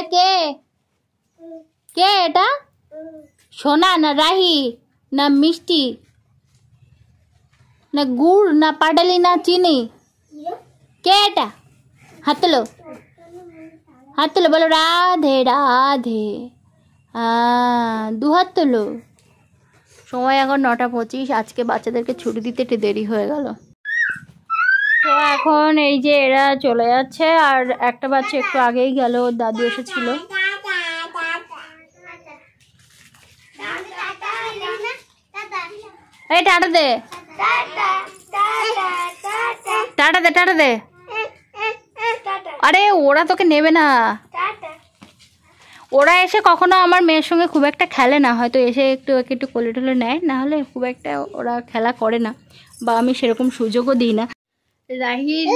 এটা কে কে এটা সোনা না রাহি না মিষ্টি না গুড় না পাডালি না চিনি কে এটা হাতলো হাতলো বলো রাধে রাধে দু হাত তোলো সময় এখন নটা পঁচিশ আজকে বাচ্চাদেরকে ছুটি দিতে একটু দেরি হয়ে গেল তো এখন এই যে এরা চলে যাচ্ছে আর একটা বাচ্চা একটু আগেই গেল ওর দাদু এসেছিল এই টাটা দে টাটা দে টাটা দে আরে ওরা তোকে নেবে না ওরা এসে কখনো আমার মেয়ের সঙ্গে খুব একটা খেলে না হয়তো এসে একটু একটু কোলে টোলে নেয় না হলে খুব একটা ওরা খেলা করে না বা আমি সেরকম সুযোগও দিই না রাহির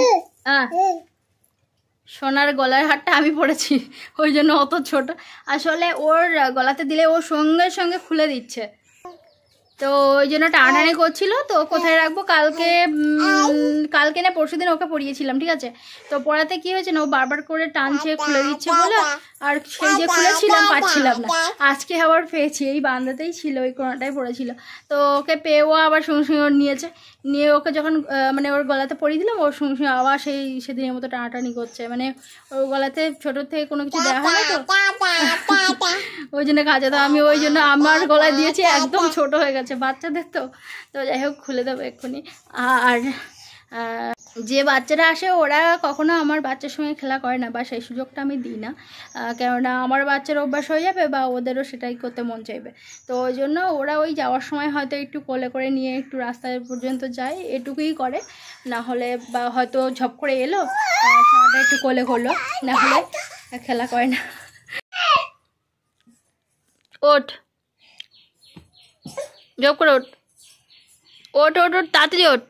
সোনার গলার হারটা আমি পড়েছি ওই জন্য অত ছোট আসলে ওর গলাতে দিলে ও সঙ্গে সঙ্গে খুলে দিচ্ছে তো ওই জন্য টানাটানি করছিল তো হ্যাঁ। কোথায় রাখবো কালকে কালকে না পরশু দিন ওকে পড়িয়েছিলাম ঠিক আছে তো পড়াতে কি হয়েছে না ও বারবার করে টানছে খুলে দিচ্ছে বলে আর সেই যে খুলেছিলাম পাচ্ছিলাম না আজকে আবার পেয়েছি এই বান্দাতেই ছিল ওই কোনাটাই পড়েছিল তো ওকে পেয়েও আবার সঙ্গে সঙ্গে নিয়েছে নিয়ে ওকে যখন মানে ওর গলাতে পরিয়ে দিলাম ওর সঙ্গে সঙ্গে আবার সেই সেদিনের মতো টানাটানি করছে মানে ওর গলাতে ছোটোর থেকে কোনো কিছু দেওয়া হয় না তো ওই জন্য কাজে তো আমি ওই জন্য আমার গলায় দিয়েছি একদম ছোট হয়ে গেছে বাচ্চাদের তো তো যাই হোক খুলে দেবো এক্ষুনি আর যে বাচ্চারা আসে ওরা কখনো আমার বাচ্চার সঙ্গে খেলা করে না বা সেই সুযোগটা আমি দিই না কেননা আমার বাচ্চার অভ্যাস হয়ে যাবে বা ওদেরও সেটাই করতে মন চাইবে তো ওই জন্য ওরা ওই যাওয়ার সময় হয়তো একটু কোলে করে নিয়ে একটু রাস্তায় পর্যন্ত যায় এটুকুই করে না হলে বা হয়তো ঝপ করে এলো সারাটা একটু কোলে করলো না হলে খেলা করে না ওঠ ঝপ করে ওঠ ওঠ ওঠ ওঠ তাড়াতাড়ি ওঠ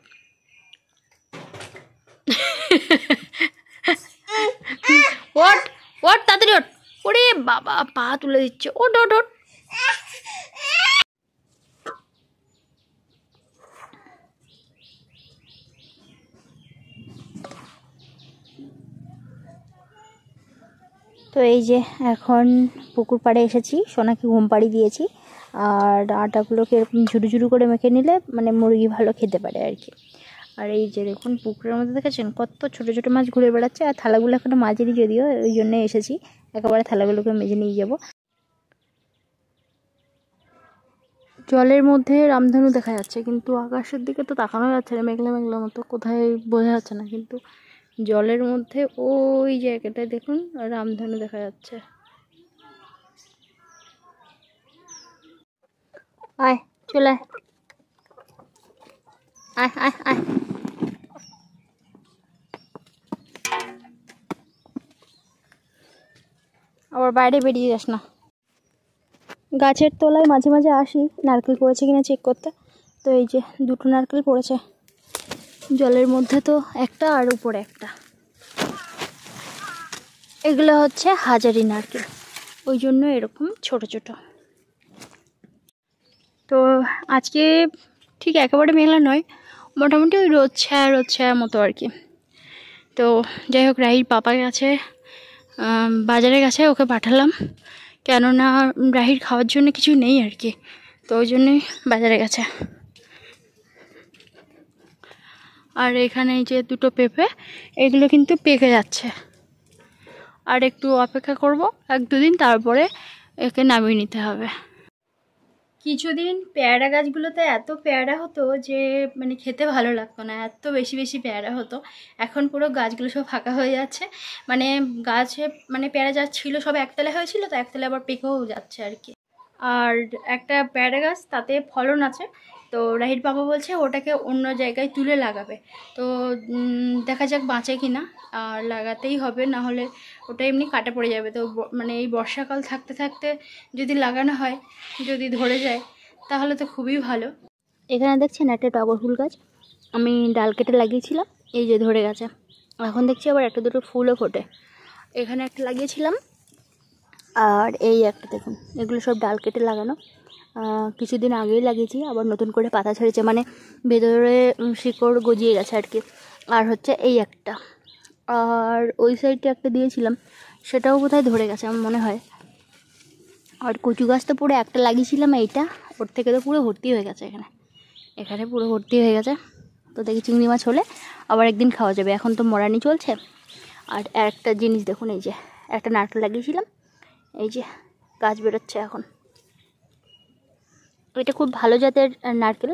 ওট ওট তাড়াতাড়ি ওট ওরে বাবা পা তুলে দিচ্ছে ওট ওট ওট তো এই যে এখন পুকুর পাড়ে এসেছি সোনাকে ঘুম পাড়ি দিয়েছি আর আটাগুলোকে এরকম ঝুড়ু ঝুড়ু করে মেখে নিলে মানে মুরগি ভালো খেতে পারে আর কি আর এই যে দেখুন পুকুরের মধ্যে দেখেছেন কত ছোট ছোট মাছ ঘুরে বেড়াচ্ছে আর থালাগুলো এখন মাঝেরই যদিও ওই জন্য এসেছি একেবারে থালাগুলোকে মেজে নিয়ে যাব জলের মধ্যে রামধনু দেখা যাচ্ছে কিন্তু আকাশের দিকে তো তাকানো যাচ্ছে না মেঘলা মেঘলা মতো কোথায় বোঝা যাচ্ছে না কিন্তু জলের মধ্যে ওই জায়গাটায় দেখুন রামধনু দেখা যাচ্ছে আয় চলে আয় আয় আয় আয় আবার বাইরে বেরিয়ে যাস না গাছের তলায় মাঝে মাঝে আসি নারকেল পড়েছে কিনা চেক করতে তো এই যে দুটো নারকেল পড়েছে জলের মধ্যে তো একটা আর উপরে একটা এগুলো হচ্ছে হাজারি নারকেল ওই জন্য এরকম ছোট ছোট তো আজকে ঠিক একেবারে মেলা নয় মোটামুটি ওই রোদ ছায়া রোদ ছায়া মতো আর কি তো যাই হোক রাহির পাপা গেছে বাজারে গেছে ওকে পাঠালাম কেননা রাহির খাওয়ার জন্য কিছু নেই আর কি তো ওই জন্যই বাজারে গেছে আর এখানে যে দুটো পেঁপে এগুলো কিন্তু পেকে যাচ্ছে আর একটু অপেক্ষা করব এক দুদিন তারপরে একে নামিয়ে নিতে হবে কিছুদিন পেয়ারা গাছগুলোতে এত পেয়ারা হতো যে মানে খেতে ভালো লাগতো না এত বেশি বেশি পেয়ারা হতো এখন পুরো গাছগুলো সব ফাঁকা হয়ে যাচ্ছে মানে গাছে মানে পেয়ারা যা ছিল সব একতলা হয়েছিল তো একতলা আবার পেকেও যাচ্ছে আর কি আর একটা পেয়ারা গাছ তাতে ফলন আছে তো রাহির বাবা বলছে ওটাকে অন্য জায়গায় তুলে লাগাবে তো দেখা যাক বাঁচে কি না আর লাগাতেই হবে না হলে ওটা এমনি কাটা পড়ে যাবে তো মানে এই বর্ষাকাল থাকতে থাকতে যদি লাগানো হয় যদি ধরে যায় তাহলে তো খুবই ভালো এখানে দেখছেন একটা টগর ফুল গাছ আমি ডাল কেটে লাগিয়েছিলাম এই যে ধরে গেছে এখন দেখছি আবার একটা দুটো ফুলও ফোটে এখানে একটা লাগিয়েছিলাম আর এই একটা দেখুন এগুলো সব ডাল কেটে লাগানো কিছুদিন আগেই লাগিয়েছি আবার নতুন করে পাতা ছেড়েছে মানে ভেতরে শিকড় গজিয়ে গেছে আর কি আর হচ্ছে এই একটা আর ওই সাইডটা একটা দিয়েছিলাম সেটাও কোথায় ধরে গেছে আমার মনে হয় আর কচু গাছ তো পুরো একটা লাগিয়েছিলাম এইটা ওর থেকে তো পুরো ভর্তি হয়ে গেছে এখানে এখানে পুরো ভর্তি হয়ে গেছে তো দেখি চিংড়ি মাছ হলে আবার একদিন খাওয়া যাবে এখন তো মরানি চলছে আর একটা জিনিস দেখুন এই যে একটা নাটক লাগিয়েছিলাম এই যে গাছ বেরোচ্ছে এখন তো এটা খুব ভালো জাতের নারকেল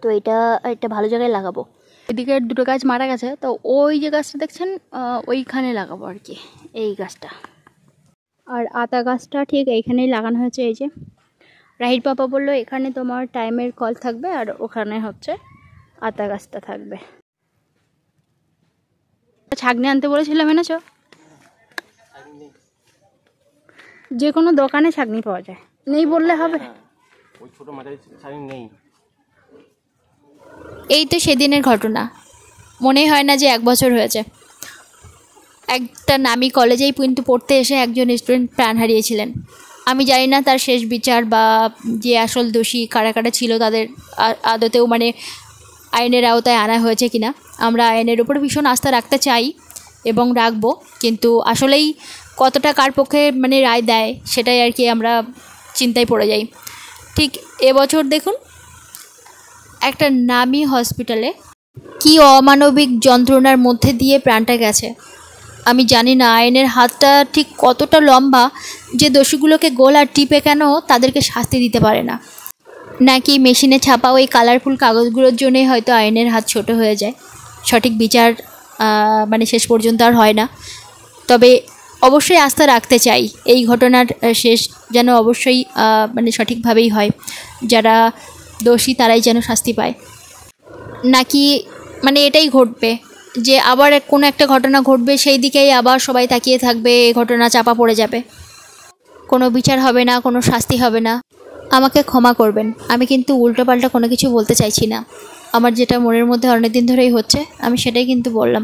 তো এটা এটা ভালো জায়গায় লাগাবো এদিকে দুটো গাছ মারা গেছে তো ওই যে গাছটা দেখছেন ওইখানে লাগাবো আর কি এই গাছটা আর আতা গাছটা ঠিক এইখানেই লাগানো হয়েছে এই যে রাহির পাপা বললো এখানে তোমার টাইমের কল থাকবে আর ওখানে হচ্ছে আতা গাছটা থাকবে ছাগনি আনতে বলেছিলাম এনেছো যে কোনো দোকানে ছাগনি পাওয়া যায় নেই বললে হবে এই তো সেদিনের ঘটনা মনে হয় না যে এক বছর হয়েছে একটা নামি কলেজেই কিন্তু পড়তে এসে একজন স্টুডেন্ট প্রাণ হারিয়েছিলেন আমি জানি না তার শেষ বিচার বা যে আসল দোষী কারা কারা ছিল তাদের আদতেও মানে আইনের আওতায় আনা হয়েছে কিনা আমরা আইনের ওপর ভীষণ আস্থা রাখতে চাই এবং রাখবো কিন্তু আসলেই কতটা কার পক্ষে মানে রায় দেয় সেটাই আর কি আমরা চিন্তায় পড়ে যাই ঠিক এবছর দেখুন একটা নামি হসপিটালে কি অমানবিক যন্ত্রণার মধ্যে দিয়ে প্রাণটা গেছে আমি জানি না আইনের হাতটা ঠিক কতটা লম্বা যে দোষীগুলোকে গোল আর টিপে কেন তাদেরকে শাস্তি দিতে পারে না নাকি মেশিনে ছাপা ওই কালারফুল কাগজগুলোর জন্যই হয়তো আইনের হাত ছোট হয়ে যায় সঠিক বিচার মানে শেষ পর্যন্ত আর হয় না তবে অবশ্যই আস্থা রাখতে চাই এই ঘটনার শেষ যেন অবশ্যই মানে সঠিকভাবেই হয় যারা দোষী তারাই যেন শাস্তি পায় নাকি মানে এটাই ঘটবে যে আবার কোনো একটা ঘটনা ঘটবে সেই দিকেই আবার সবাই তাকিয়ে থাকবে এই ঘটনা চাপা পড়ে যাবে কোনো বিচার হবে না কোনো শাস্তি হবে না আমাকে ক্ষমা করবেন আমি কিন্তু উল্টোপাল্টা কোনো কিছু বলতে চাইছি না আমার যেটা মনের মধ্যে অনেক দিন ধরেই হচ্ছে আমি সেটাই কিন্তু বললাম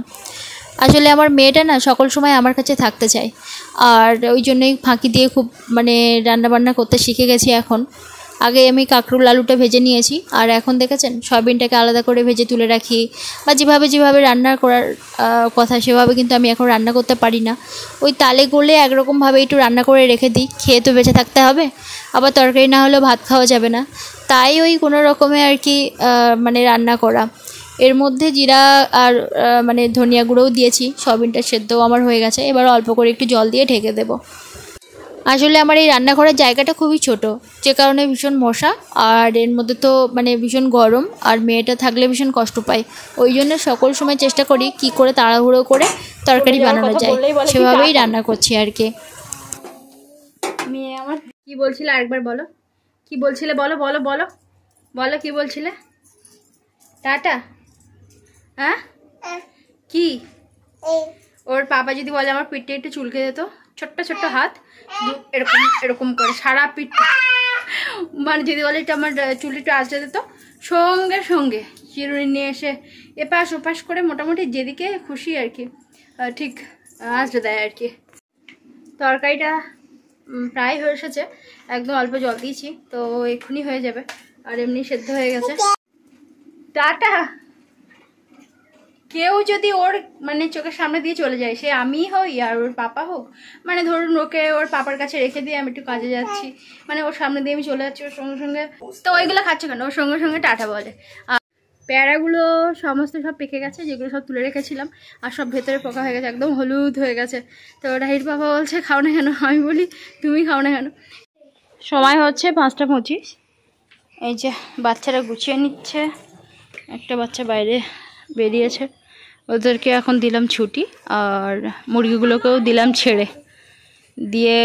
আসলে আমার মেয়েটা না সকল সময় আমার কাছে থাকতে চায় আর ওই জন্যই ফাঁকি দিয়ে খুব মানে রান্নাবান্না করতে শিখে গেছি এখন আগে আমি কাঁকরুল আলুটা ভেজে নিয়েছি আর এখন দেখেছেন সয়াবিনটাকে আলাদা করে ভেজে তুলে রাখি বা যেভাবে যেভাবে রান্না করার কথা সেভাবে কিন্তু আমি এখন রান্না করতে পারি না ওই তালে গলে একরকমভাবে একটু রান্না করে রেখে দিই খেয়ে তো বেঁচে থাকতে হবে আবার তরকারি না হলেও ভাত খাওয়া যাবে না তাই ওই কোনো রকমে আর কি মানে রান্না করা এর মধ্যে জিরা আর মানে ধনিয়া গুঁড়োও দিয়েছি সয়াবিনটা সেদ্ধও আমার হয়ে গেছে এবার অল্প করে একটু জল দিয়ে ঢেকে দেব আসলে আমার এই রান্নাঘরের জায়গাটা খুবই ছোট যে কারণে ভীষণ মশা আর এর মধ্যে তো মানে ভীষণ গরম আর মেয়েটা থাকলে ভীষণ কষ্ট পায় ওই জন্য সকল সময় চেষ্টা করি কি করে তাড়াহুড়ো করে তরকারি বানানো যায় সেভাবেই রান্না করছি আর কি মেয়ে আমার কি বলছিল আরেকবার বলো কি বলছিলে বলো বলো বলো বলো কি বলছিলে টাটা হ্যাঁ? হ্যাঁ কি ওর পাপা যদি বলে আমার পিঠে একটু চুলকে যেত ছোট্ট ছোট্ট হ্যাঁ। হাত এরকম এরকম করে সারা পিঠ মানে যদি বলে একটু আমার চুলটা একটু আঁচড়ে দিত সঙ্গে সঙ্গে চিরুনি নিয়ে এসে এপাশ ওপাশ করে মোটামুটি যেদিকে খুশি আর কি ঠিক আঁচড়ে দেয় আর কি তরকারিটা প্রায় হয়ে এসেছে একদম অল্প জল দিয়েছি তো এক্ষুনি হয়ে যাবে আর এমনি সেদ্ধ হয়ে গেছে টাটা কেউ যদি ওর মানে চোখের সামনে দিয়ে চলে যায় সে আমি হই আর ওর পাপা হোক মানে ধরুন ওকে ওর পাপার কাছে রেখে দিয়ে আমি একটু কাজে যাচ্ছি মানে ওর সামনে দিয়ে আমি চলে যাচ্ছি ওর সঙ্গে সঙ্গে তো ওইগুলো খাচ্ছে কেন ওর সঙ্গে সঙ্গে টাটা বলে আর প্যারাগুলো সমস্ত সব পেকে গেছে যেগুলো সব তুলে রেখেছিলাম আর সব ভেতরে পোকা হয়ে গেছে একদম হলুদ হয়ে গেছে তো রাহির পাপা বলছে খাও না কেন আমি বলি তুমি খাও না কেন সময় হচ্ছে পাঁচটা পঁচিশ এই যে বাচ্চারা গুছিয়ে নিচ্ছে একটা বাচ্চা বাইরে বেরিয়েছে ওদেরকে এখন দিলাম ছুটি আর মুরগিগুলোকেও দিলাম ছেড়ে দিয়ে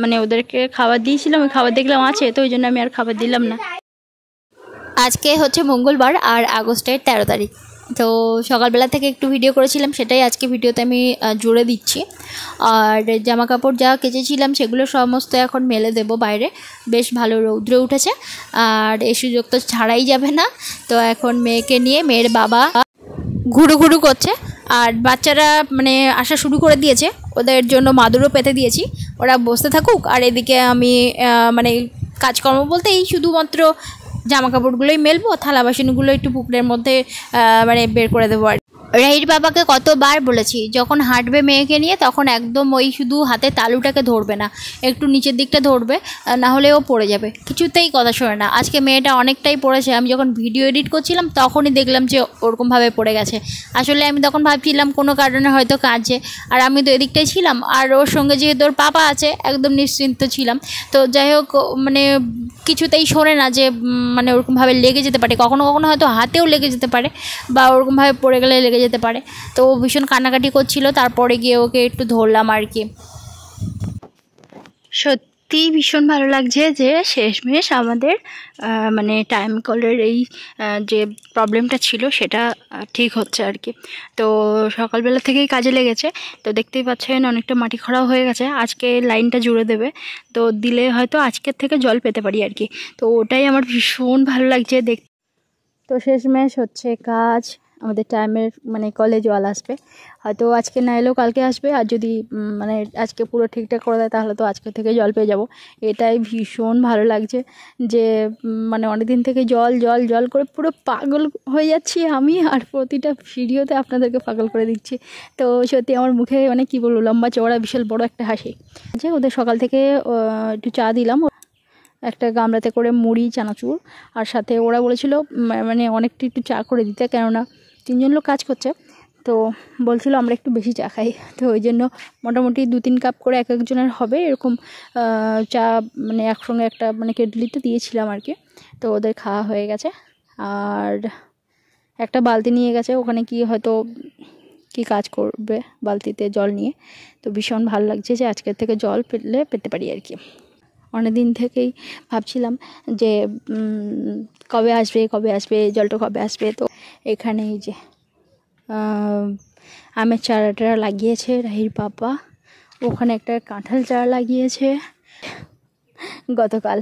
মানে ওদেরকে খাবার দিয়েছিলাম ওই খাবার দেখলাম আছে তো ওই জন্য আমি আর খাবার দিলাম না আজকে হচ্ছে মঙ্গলবার আর আগস্টের তেরো তারিখ তো সকালবেলা থেকে একটু ভিডিও করেছিলাম সেটাই আজকে ভিডিওতে আমি জুড়ে দিচ্ছি আর জামা কাপড় যা কেচেছিলাম সেগুলো সমস্ত এখন মেলে দেব বাইরে বেশ ভালো রৌদ্রে উঠেছে আর এ সুযোগ তো ছাড়াই যাবে না তো এখন মেয়েকে নিয়ে মেয়ের বাবা ঘুরু ঘুরু করছে আর বাচ্চারা মানে আসা শুরু করে দিয়েছে ওদের জন্য মাদুরও পেতে দিয়েছি ওরা বসতে থাকুক আর এদিকে আমি মানে কাজকর্ম বলতে এই শুধুমাত্র জামা কাপড়গুলোই মেলবো থালা বাসনগুলো একটু পুকুরের মধ্যে মানে বের করে দেবো আর রাহির বাবাকে কতবার বলেছি যখন হাঁটবে মেয়েকে নিয়ে তখন একদম ওই শুধু হাতে তালুটাকে ধরবে না একটু নিচের দিকটা ধরবে না হলে ও পড়ে যাবে কিছুতেই কথা শোনে না আজকে মেয়েটা অনেকটাই পড়েছে আমি যখন ভিডিও এডিট করছিলাম তখনই দেখলাম যে ওরকমভাবে পড়ে গেছে আসলে আমি তখন ভাবছিলাম কোনো কারণে হয়তো কাজে আর আমি তো এদিকটাই ছিলাম আর ওর সঙ্গে যেহেতু ওর পাপা আছে একদম নিশ্চিন্ত ছিলাম তো যাই হোক মানে কিছুতেই শোনে না যে মানে ওরকমভাবে লেগে যেতে পারে কখনো কখনো হয়তো হাতেও লেগে যেতে পারে বা ওরকমভাবে পড়ে গেলে লেগে যেতে পারে তো ও ভীষণ কান্নাকাটি করছিল তারপরে গিয়ে ওকে একটু ধরলাম আর কি সত্যি সত্যিই ভীষণ ভালো লাগছে যে শেষমেশ আমাদের মানে টাইম কলের এই যে প্রবলেমটা ছিল সেটা ঠিক হচ্ছে আর কি তো সকালবেলা থেকেই কাজে লেগেছে তো দেখতেই পাচ্ছেন অনেকটা মাটি খরাও হয়ে গেছে আজকে লাইনটা জুড়ে দেবে তো দিলে হয়তো আজকের থেকে জল পেতে পারি আর কি তো ওটাই আমার ভীষণ ভালো লাগছে দেখ তো শেষমেশ হচ্ছে কাজ আমাদের টাইমের মানে কলেজ ওয়াল আসবে হয়তো আজকে না এলেও কালকে আসবে আর যদি মানে আজকে পুরো ঠিকঠাক করে দেয় তাহলে তো আজকে থেকে জল পেয়ে যাব এটাই ভীষণ ভালো লাগছে যে মানে অনেক দিন থেকে জল জল জল করে পুরো পাগল হয়ে যাচ্ছি আমি আর প্রতিটা ভিডিওতে আপনাদেরকে পাগল করে দিচ্ছি তো সত্যি আমার মুখে মানে কী বলবো লম্বা চওড়া বিশাল বড় একটা হাসি যে ওদের সকাল থেকে একটু চা দিলাম একটা গামলাতে করে মুড়ি চানাচুর আর সাথে ওরা বলেছিল মানে অনেকটি একটু চা করে দিতে কেননা তিনজন লোক কাজ করছে তো বলছিল আমরা একটু বেশি চা খাই তো ওই জন্য মোটামুটি দু তিন কাপ করে এক একজনের হবে এরকম চা মানে একসঙ্গে একটা মানে কেটলিতে দিয়েছিলাম আর কি তো ওদের খাওয়া হয়ে গেছে আর একটা বালতি নিয়ে গেছে ওখানে কি হয়তো কি কাজ করবে বালতিতে জল নিয়ে তো ভীষণ ভালো লাগছে যে আজকের থেকে জল পেলে পেতে পারি আর কি অনেক দিন থেকেই ভাবছিলাম যে কবে আসবে কবে আসবে জলটা কবে আসবে তো এখানে এই যে আমের চারাটা লাগিয়েছে রাহির বাবা ওখানে একটা কাঁঠাল চারা লাগিয়েছে গতকাল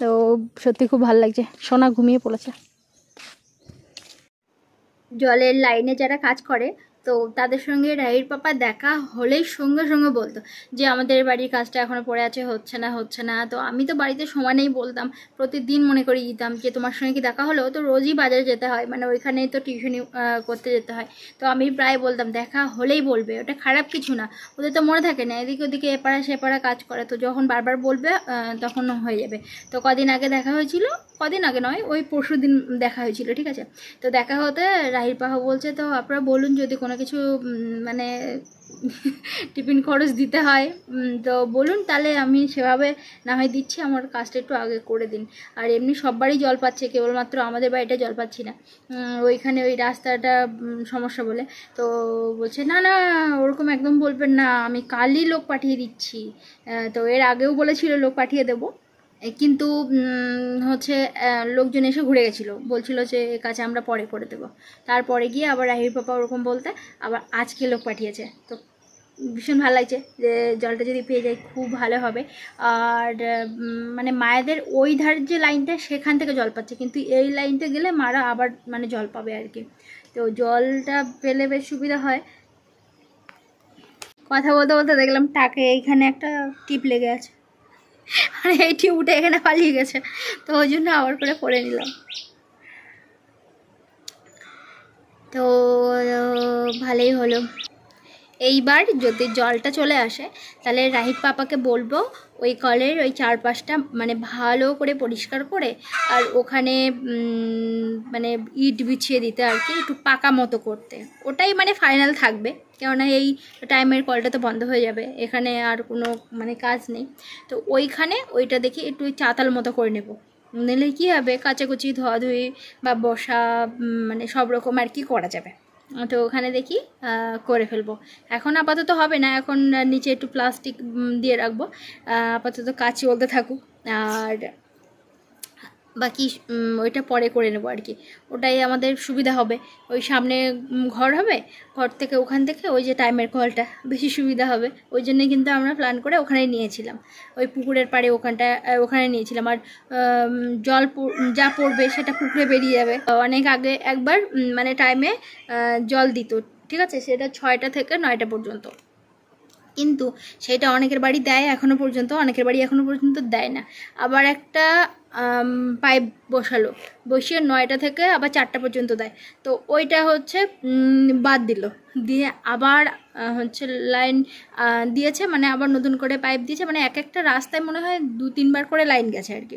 তো সত্যি খুব ভালো লাগছে সোনা ঘুমিয়ে পড়েছে জলের লাইনে যারা কাজ করে তো তাদের সঙ্গে রাহির পাপা দেখা হলেই সঙ্গে সঙ্গে বলতো যে আমাদের বাড়ির কাজটা এখনও পড়ে আছে হচ্ছে না হচ্ছে না তো আমি তো বাড়িতে সমানেই বলতাম প্রতিদিন মনে করে দিতাম যে তোমার সঙ্গে কি দেখা হলো তো রোজই বাজারে যেতে হয় মানে ওইখানেই তো টিউশনি করতে যেতে হয় তো আমি প্রায় বলতাম দেখা হলেই বলবে ওটা খারাপ কিছু না ওদের তো মনে থাকে না এদিকে ওদিকে এপাড়া সেপাড়া কাজ করে তো যখন বারবার বলবে তখন হয়ে যাবে তো কদিন আগে দেখা হয়েছিল কদিন আগে নয় ওই পরশু দিন দেখা হয়েছিল ঠিক আছে তো দেখা হতে রাহির পাহা বলছে তো আপনারা বলুন যদি কোনো কিছু মানে টিফিন খরচ দিতে হয় তো বলুন তাহলে আমি সেভাবে না হয় দিচ্ছি আমার কাজটা একটু আগে করে দিন আর এমনি সববারই জল পাচ্ছে কেবলমাত্র আমাদের বাড়িটা জল পাচ্ছি না ওইখানে ওই রাস্তাটা সমস্যা বলে তো বলছে না না ওরকম একদম বলবেন না আমি কালই লোক পাঠিয়ে দিচ্ছি তো এর আগেও বলেছিল লোক পাঠিয়ে দেবো কিন্তু হচ্ছে লোকজন এসে ঘুরে গেছিলো বলছিল যে এ কাজে আমরা পরে করে দেবো তারপরে গিয়ে আবার রাহির পাপা ওরকম বলতে আবার আজকে লোক পাঠিয়েছে তো ভীষণ ভালো লাগছে যে জলটা যদি পেয়ে যায় খুব ভালো হবে আর মানে মায়েদের ওই ধার যে লাইনটা সেখান থেকে জল পাচ্ছে কিন্তু এই লাইনটা গেলে মারা আবার মানে জল পাবে আর কি তো জলটা পেলে বেশ সুবিধা হয় কথা বলতে বলতে দেখলাম টাকে এইখানে একটা টিপ লেগে আছে মানে এইটি উঠে এখানে পালিয়ে গেছে তো ওই জন্য আবার করে পরে নিলাম তো ভালোই হলো এইবার যদি জলটা চলে আসে তাহলে রাহিত পাপাকে বলবো ওই কলের ওই চারপাশটা মানে ভালো করে পরিষ্কার করে আর ওখানে মানে ইট বিছিয়ে দিতে আর কি একটু পাকা মতো করতে ওটাই মানে ফাইনাল থাকবে কেননা এই টাইমের কলটা তো বন্ধ হয়ে যাবে এখানে আর কোনো মানে কাজ নেই তো ওইখানে ওইটা দেখি একটু চাতাল মতো করে নেব নিলে কী হবে কাচাকুচি ধোয়াধুয়ি বা বসা মানে সব রকম আর কি করা যাবে তো ওখানে দেখি করে ফেলবো এখন আপাতত হবে না এখন নিচে একটু প্লাস্টিক দিয়ে রাখবো আপাতত কাজ বলতে থাকুক আর বাকি ওইটা পরে করে নেবো আর কি ওটাই আমাদের সুবিধা হবে ওই সামনে ঘর হবে ঘর থেকে ওখান থেকে ওই যে টাইমের কলটা বেশি সুবিধা হবে ওই জন্যে কিন্তু আমরা প্ল্যান করে ওখানে নিয়েছিলাম ওই পুকুরের পাড়ে ওখানটা ওখানে নিয়েছিলাম আর জল যা পড়বে সেটা পুকুরে বেরিয়ে যাবে অনেক আগে একবার মানে টাইমে জল দিত ঠিক আছে সেটা ছয়টা থেকে নয়টা পর্যন্ত কিন্তু সেটা অনেকের বাড়ি দেয় এখনও পর্যন্ত অনেকের বাড়ি এখনও পর্যন্ত দেয় না আবার একটা পাইপ বসালো বসিয়ে নয়টা থেকে আবার চারটা পর্যন্ত দেয় তো ওইটা হচ্ছে বাদ দিল দিয়ে আবার হচ্ছে লাইন দিয়েছে মানে আবার নতুন করে পাইপ দিয়েছে মানে এক একটা রাস্তায় মনে হয় দু তিনবার করে লাইন গেছে আর কি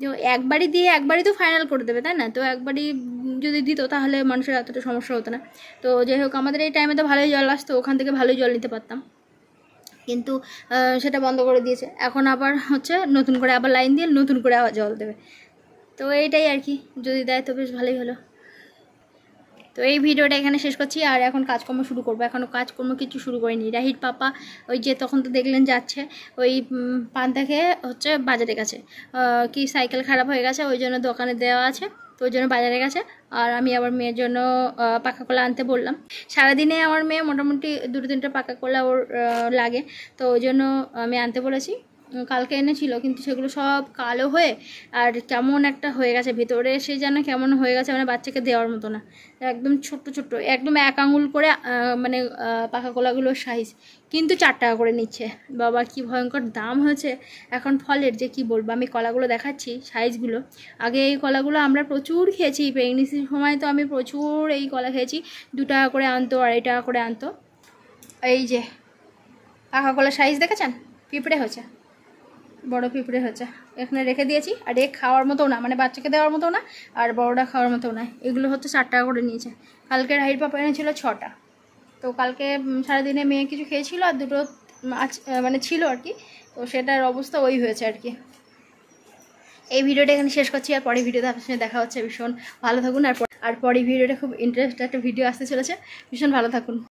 তো একবারই দিয়ে একবারই তো ফাইনাল করে দেবে তাই না তো একবারই যদি দিত তাহলে মানুষের এতটা সমস্যা হতো না তো যাই হোক আমাদের এই টাইমে তো ভালোই জল আসতো ওখান থেকে ভালোই জল নিতে পারতাম কিন্তু সেটা বন্ধ করে দিয়েছে এখন আবার হচ্ছে নতুন করে আবার লাইন দিয়ে নতুন করে আবার জল দেবে তো এইটাই আর কি যদি দেয় তো বেশ ভালোই হলো তো এই ভিডিওটা এখানে শেষ করছি আর এখন কাজকর্ম শুরু করবো এখনও কাজকর্ম কিছু শুরু করিনি রাহির পাপা ওই যে তখন তো দেখলেন যাচ্ছে ওই পান্তা খেয়ে হচ্ছে বাজারের কাছে কি সাইকেল খারাপ হয়ে গেছে ওই জন্য দোকানে দেওয়া আছে তো ওই জন্য বাজারে গেছে আর আমি আমার মেয়ের জন্য পাকা কলা আনতে বললাম সারাদিনে আমার মেয়ে মোটামুটি দুটো তিনটে পাকা কলা ওর লাগে তো ওই জন্য আমি আনতে বলেছি কালকে এনেছিল কিন্তু সেগুলো সব কালো হয়ে আর কেমন একটা হয়ে গেছে ভেতরে সে যেন কেমন হয়ে গেছে মানে বাচ্চাকে দেওয়ার মতো না একদম ছোট্ট ছোট্ট একদম এক আঙুল করে মানে পাকা কলাগুলোর সাইজ কিন্তু চার টাকা করে নিচ্ছে বাবা কি ভয়ঙ্কর দাম হয়েছে এখন ফলের যে কি বলবো আমি কলাগুলো দেখাচ্ছি সাইজগুলো আগে এই কলাগুলো আমরা প্রচুর খেয়েছি প্রেগনেন্সির সময় তো আমি প্রচুর এই কলা খেয়েছি দু টাকা করে আনতো আড়াই টাকা করে আনতো এই যে পাকা কলার সাইজ দেখেছেন পিঁপড়ে হয়েছে বড় পিঁপড়ে হয়েছে এখানে রেখে দিয়েছি আর এ খাওয়ার মতো না মানে বাচ্চাকে দেওয়ার মতো না আর বড়োটা খাওয়ার মতো না এগুলো হচ্ছে ষাট টাকা করে নিয়েছে কালকে রাহির পাপা এনেছিল ছটা তো কালকে সারাদিনে মেয়ে কিছু খেয়েছিল আর দুটো মানে ছিল আর কি তো সেটার অবস্থা ওই হয়েছে আর কি এই ভিডিওটা এখানে শেষ করছি আর পরে ভিডিওতে আপনার সঙ্গে দেখা হচ্ছে ভীষণ ভালো থাকুন আর আর পরে ভিডিওটা খুব ইন্টারেস্ট একটা ভিডিও আসতে চলেছে ভীষণ ভালো থাকুন